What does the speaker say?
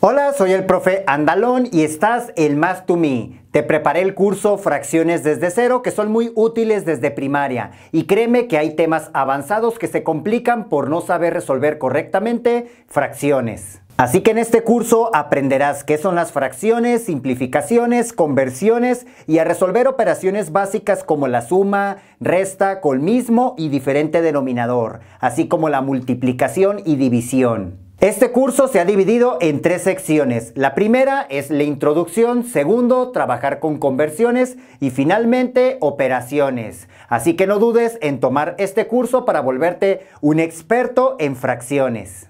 Hola, soy el profe Andalón y estás en Math to Me. Te preparé el curso Fracciones desde cero que son muy útiles desde primaria y créeme que hay temas avanzados que se complican por no saber resolver correctamente fracciones. Así que en este curso aprenderás qué son las fracciones, simplificaciones, conversiones y a resolver operaciones básicas como la suma, resta, mismo y diferente denominador, así como la multiplicación y división. Este curso se ha dividido en tres secciones. La primera es la introducción, segundo, trabajar con conversiones y finalmente operaciones. Así que no dudes en tomar este curso para volverte un experto en fracciones.